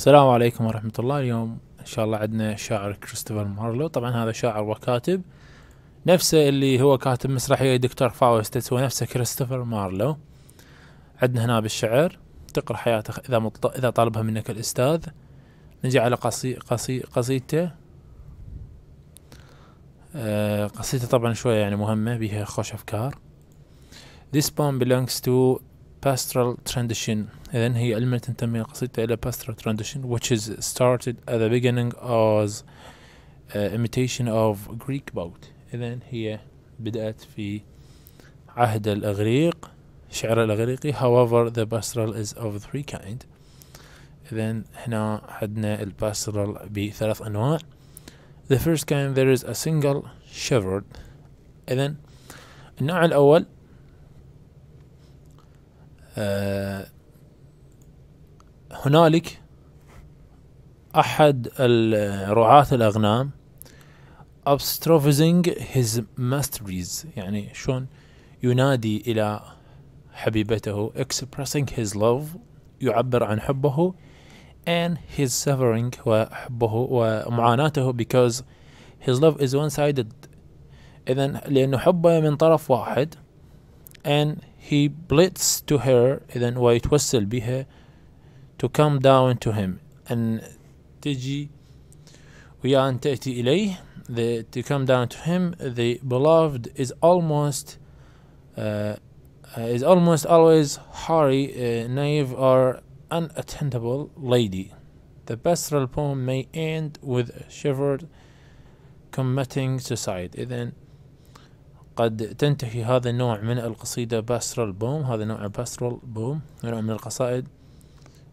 السلام عليكم ورحمة الله اليوم إن شاء الله عندنا شاعر كريستوفر مارلو طبعا هذا شاعر وكاتب نفسه اللي هو كاتب مسرحية دكتور فاوست هو نفسه كريستوفر مارلو عندنا هنا بالشعر تقرأ حياته إذا مطل... إذا طالبها منك الأستاذ نجي على قصي... قصي... قصيدته آه قصيدته طبعا شوية يعني مهمة بها خوش أفكار This poem belongs to pastoral tradition إذن هي علما تنتمي القصيدة إلى pastoral tradition which is started at the beginning as uh, imitation of Greek boat إذن هي uh, بدأت في عهد الأغريق شعر الأغريقي however the pastoral is of three kind إذن هنا عندنا الباسترال بثلاث أنواع the first kind there is a single shepherd إذن النوع الأول آه، هنالك أحد رعاة الأغنام ابستروفيزنج his masteries يعني شلون ينادي إلى حبيبته expressing his love يعبر عن حبه and his suffering وحبه ومعاناته because his love is one sided إذا لأنه حبه من طرف واحد and he blitzed to her إذا be her, to come down to him and تجي ويا أن تأتي إليه the, to come down to him the beloved is almost uh, uh is almost always hurry, uh, naive or unattainable lady. The pastoral poem may end with shivered committing suicide. Then قد تنتهي هذا النوع من القصيدة باسترال بوم هذا نوع باسترال بوم نوع من القصائد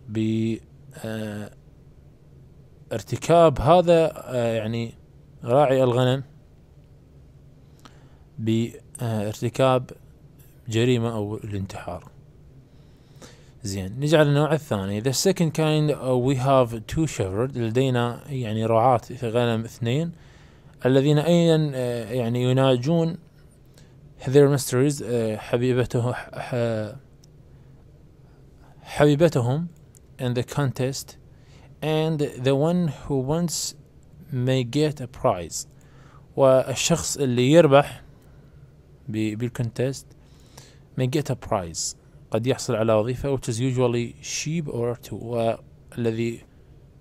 بارتكاب آه، هذا آه، يعني راعي الغنم بارتكاب آه، جريمة أو الانتحار زين نجي على النوع الثاني the second kind we have two shepherd لدينا يعني رعاة غنم اثنين الذين أيضا يعني يناجون هذير ميستريز حبيبته حبيبتهم in the contest and the one who wants may get a prize والشخص اللي يربح بالكونتست may get a prize قد يحصل على وظيفة which is usually sheep or two والذي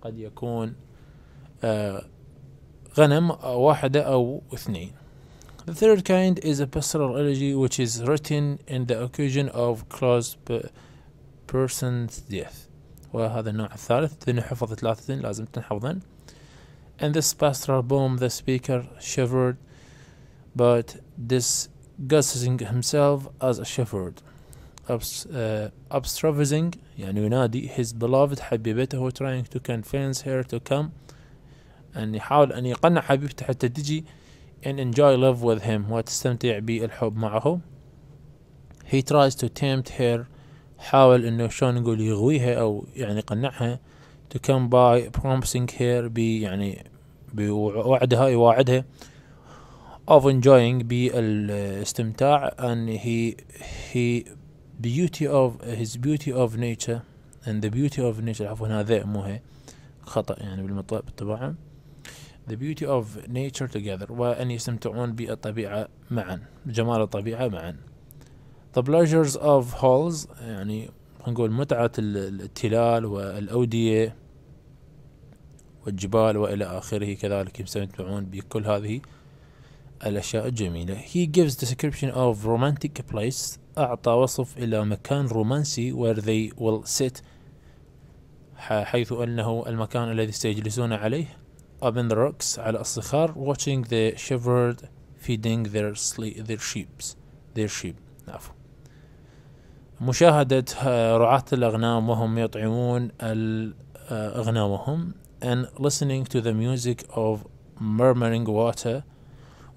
قد يكون uh, غنم واحدة أو اثنين The third kind is a pastoral elegy, which is written in the occasion of close person's death. وهذا النوع الثالث تنحفظ ثلاثة لازم تنحفظن. And this pastoral poem, the speaker shivered, but disguising himself as a shepherd. Abs, uh, observing يعني ينادي his beloved حبيبته trying to convince her to come أن يحاول أن يقنع حبيبته حتى تجي and enjoy love with him وتستمتع بالحب معه he tries to tempt her حاول انه شلون نقول يغويها او يعني يقنعها to come by promising her بي يعني بوعدها يواعدها of enjoying بالاستمتاع and he he beauty of his beauty of nature and the beauty of nature عفوا هذا مو هي خطأ يعني بالطباعه the beauty of nature together وأن يستمتعون بالطبيعة معا جمال الطبيعة معا the pleasures of halls يعني نقول متعة التلال والأودية والجبال وإلى آخره كذلك يستمتعون بكل هذه الأشياء الجميلة he gives description of romantic place أعطى وصف إلى مكان رومانسي where they will sit حيث أنه المكان الذي سيجلسون عليه up in the rocks على الصخر watching the shepherd feeding their, sleep their sheep their sheep عفوا مشاهدة رعاة الأغنام وهم يطعمون أغنامهم and listening to the music of murmuring water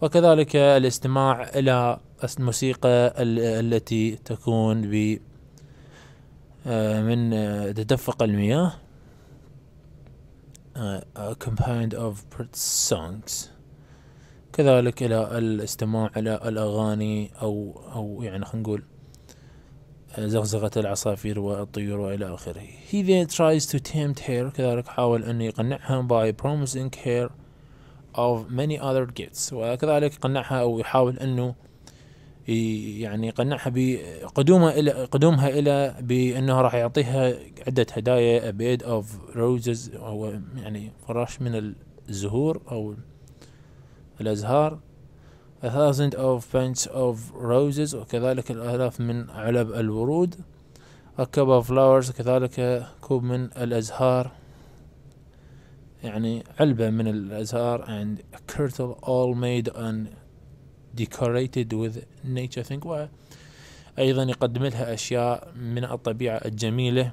وكذلك الاستماع إلى الموسيقى التي تكون ب من تدفق المياه uh, compound of songs كذلك إلى الاستماع إلى الأغاني أو أو يعني خلينا نقول آه، زغزغة العصافير والطيور وإلى آخره He then tries to tempt her كذلك حاول أن يقنعها by promising her of many other gifts وكذلك قنعها أو يحاول أنه يعني يقنعها بقدومها الى قدومها الى بانه راح يعطيها عده هدايا بيد اوف روزز او يعني فراش من الزهور او الازهار a thousand of pints of roses وكذلك الالاف من علب الورود a cup of flowers وكذلك كوب من الازهار يعني علبة من الازهار and a curtle all made on decorated with nature thing وأيضا يقدم لها أشياء من الطبيعة الجميلة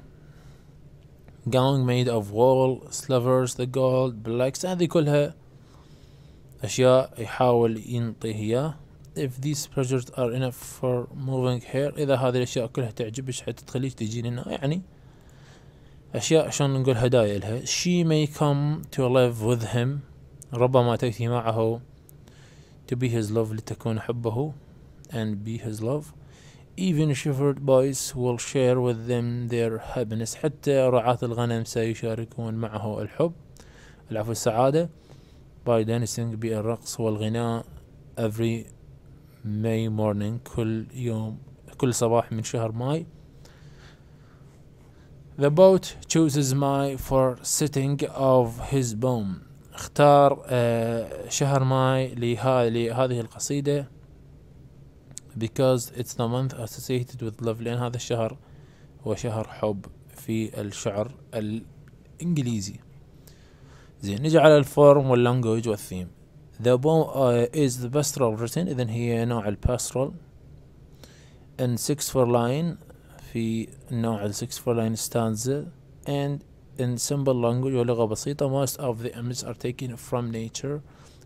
gown made of wool slivers the gold blacks هذه كلها أشياء يحاول ينطيها إياه if these pleasures are enough for moving hair إذا هذه الأشياء كلها تعجبش حتى تخليك تجين هنا يعني أشياء شلون نقول هدايا لها she may come to live with him ربما تأتي معه to be his love لتكون حبه and be his love even shepherd boys will share with them their happiness حتى رعاة الغنم سيشاركون معه الحب العفو السعادة by dancing بالرقص والغناء every May morning كل يوم كل صباح من شهر ماي The boat chooses my for sitting of his bone اختار آه، شهر ماي لهذه القصيدة because it's the month associated with love لأن هذا الشهر هو شهر حب في الشعر الإنجليزي زين نجي على الفورم واللانجوج والثيم The poem uh, is the pastoral written إذن هي نوع الباسترال in six for line في نوع ال for line stanza and in simple language ولغة بسيطة most of the images are taken from nature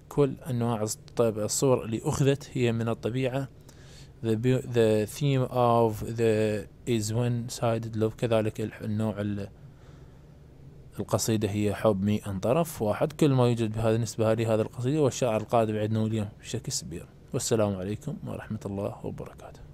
كل أنواع الصور اللي أخذت هي من الطبيعة the, the theme of the is one-sided love كذلك النوع القصيدة هي حب مئة طرف واحد كل ما يوجد بهذه النسبة هذا القصيدة والشاعر القادم عندنا اليوم بشكل كبير والسلام عليكم ورحمة الله وبركاته